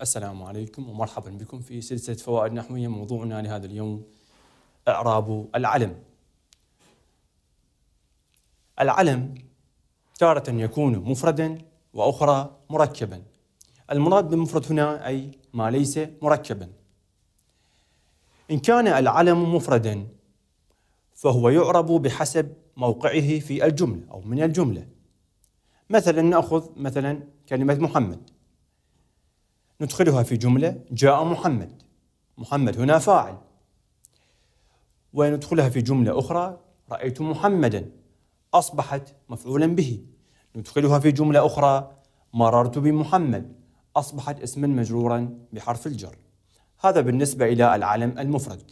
السلام عليكم ومرحبا بكم في سلسلة فوائد نحوية موضوعنا لهذا اليوم إعراب العلم العلم تارة يكون مفردا وأخرى مركبا المراد بالمفرد هنا أي ما ليس مركبا إن كان العلم مفردا فهو يعرب بحسب موقعه في الجملة أو من الجملة مثلا نأخذ مثلا كلمة محمد ندخلها في جملة جاء محمد محمد هنا فاعل وندخلها في جملة أخرى رأيت محمدا أصبحت مفعولا به ندخلها في جملة أخرى مررت بمحمد أصبحت اسما مجرورا بحرف الجر هذا بالنسبة إلى العلم المفرد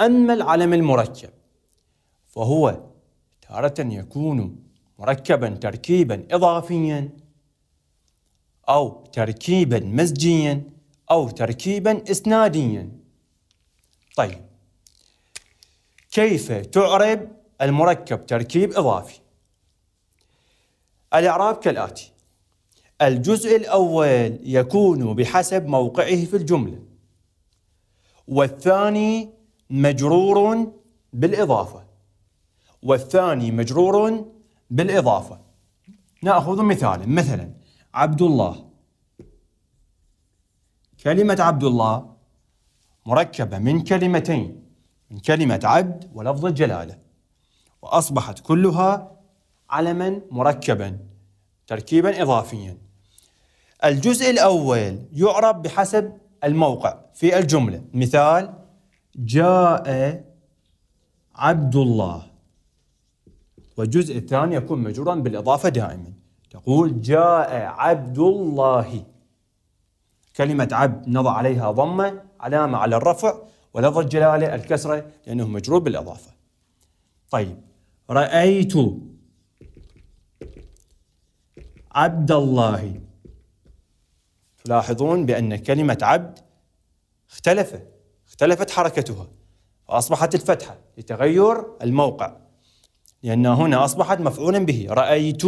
أما العلم المركب فهو تارة يكون مركبا تركيبا إضافيا أو تركيبا مزجيا أو تركيبا إسناديا طيب كيف تعرب المركب تركيب إضافي الإعراب كالآتي الجزء الأول يكون بحسب موقعه في الجملة والثاني مجرور بالإضافة والثاني مجرور بالإضافة نأخذ مثالا مثلا عبد الله كلمة عبد الله مركبة من كلمتين من كلمة عبد ولفظ الجلالة وأصبحت كلها علما مركبا تركيبا إضافيا الجزء الأول يعرب بحسب الموقع في الجملة مثال جاء عبد الله والجزء الثاني يكون مجرورا بالإضافة دائما تقول جاء عبد الله كلمة عبد نضع عليها ضمة علامة على الرفع ولفظ الجلالة الكسرة لأنه مجرور بالإضافة طيب رأيت عبد الله تلاحظون بأن كلمة عبد اختلف اختلفت حركتها فأصبحت الفتحة لتغير الموقع لأن هنا أصبحت مفعولا به رأيت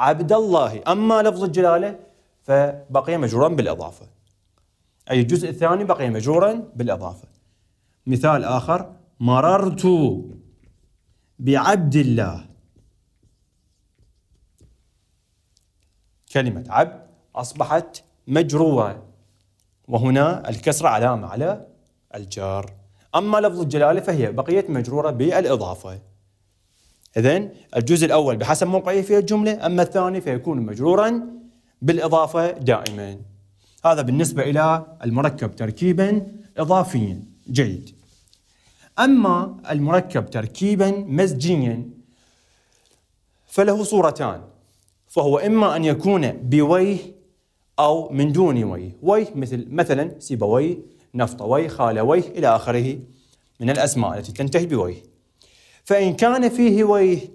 عبد الله أما لفظ الجلالة فبقي مجرورا بالإضافة أي الجزء الثاني بقي مجرورا بالإضافة مثال آخر مررت بعبد الله كلمة عبد أصبحت مجروة وهنا الكسرة علامة على الجار أما لفظ الجلالة فهي بقيت مجرورة بالإضافة إذا الجزء الأول بحسب موقعه في الجملة أما الثاني فيكون مجرورا بالإضافة دائما هذا بالنسبة إلى المركب تركيبا إضافيا جيد أما المركب تركيبا مزجيا فله صورتان فهو إما أن يكون بويه أو من دون ويه ويه مثل مثلا سيبويه نفطويه خالويه إلى آخره من الأسماء التي تنتهي بويه فإن كان فيه ويه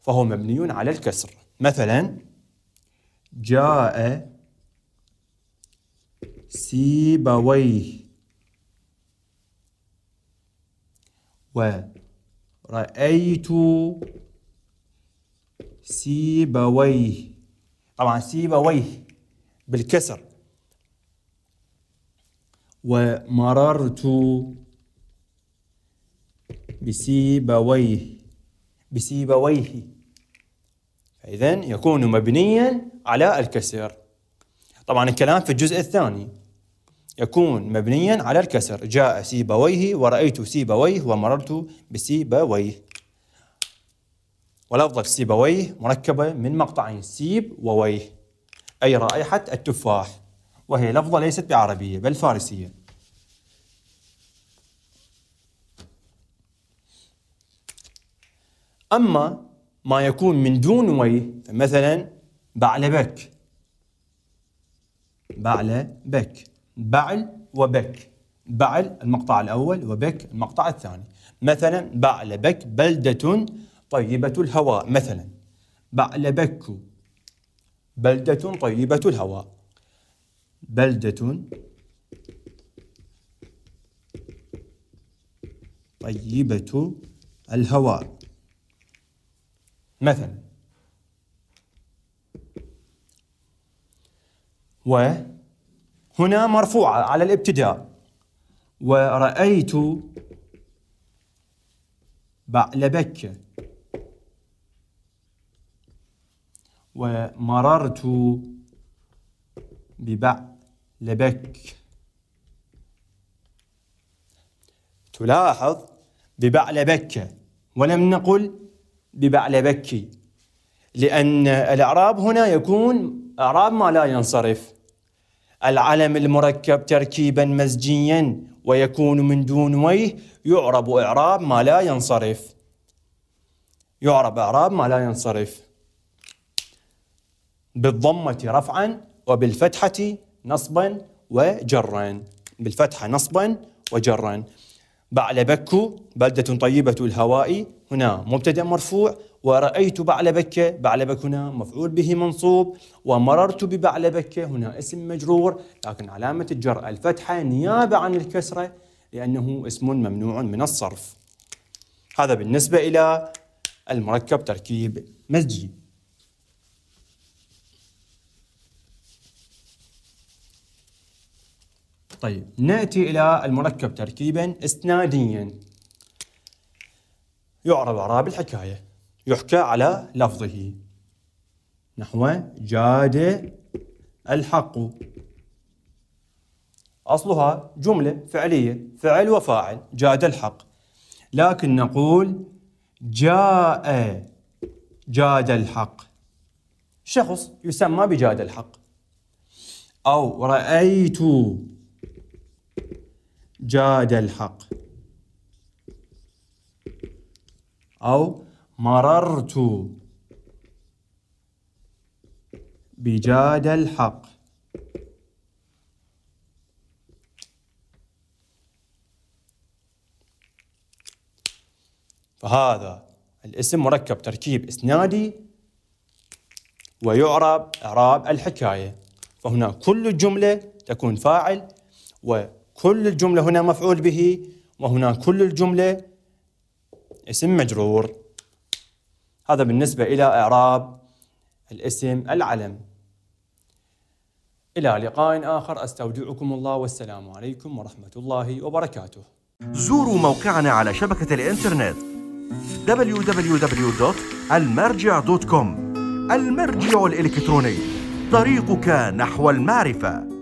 فهو مبني على الكسر مثلا جاء سيبويه ورأيت سيبويه طبعا سيبويه بالكسر ومررت بسيبويه بسيبويه فإذا يكون مبنيا على الكسر طبعا الكلام في الجزء الثاني يكون مبنيا على الكسر جاء سيبويه ورأيت سيبويه ومررت بسيبويه ولفظة سيبويه مركبة من مقطعين سيب وويه أي رائحة التفاح وهي لفظة ليست بعربية بل فارسية أما ما يكون من دون وي مثلا بعلبك بعلبك بعل وبك بعل المقطع الأول وبك المقطع الثاني مثلا بعلبك بلدة طيبة الهواء مثلا بعلبك بلدة طيبة الهواء بلدة طيبة الهواء مثلا وهنا مرفوعة على الابتداء ورأيت بعلبك ومررت ببعلبك تلاحظ ببعلبك ولم نقل ببعلبكي لأن الإعراب هنا يكون إعراب ما لا ينصرف العلم المركب تركيبا مزجيا ويكون من دون ويه يعرب إعراب ما لا ينصرف يعرب إعراب ما لا ينصرف بالضمة رفعا وبالفتحة نصبا وجرا بالفتحة نصبا وجرا بعلبك بلدة طيبة الهواء هنا مبتدأ مرفوع ورأيت بعلبك بعلبك هنا مفعول به منصوب ومررت ببعلبك هنا اسم مجرور لكن علامة الجر الفتحة نيابة عن الكسرة لأنه اسم ممنوع من الصرف هذا بالنسبة إلى المركب تركيب مسجد طيب نأتي إلى المركب تركيبا إسناديا يعرب أعراب الحكاية يحكى على لفظه نحو جاد الحق أصلها جملة فعلية فعل وفاعل جاد الحق لكن نقول جاء جاد الحق شخص يسمى بجاد الحق أو رأيت جاد الحق أو مررت بجاد الحق فهذا الاسم مركب تركيب إسنادي ويعرب إعراب الحكاية فهنا كل جملة تكون فاعل و كل الجملة هنا مفعول به وهنا كل الجملة اسم مجرور هذا بالنسبة إلى إعراب الاسم العلم إلى لقاء آخر أستودعكم الله والسلام عليكم ورحمة الله وبركاته زوروا موقعنا على شبكة الإنترنت www.almarjiع.com المرجع الإلكتروني طريقك نحو المعرفة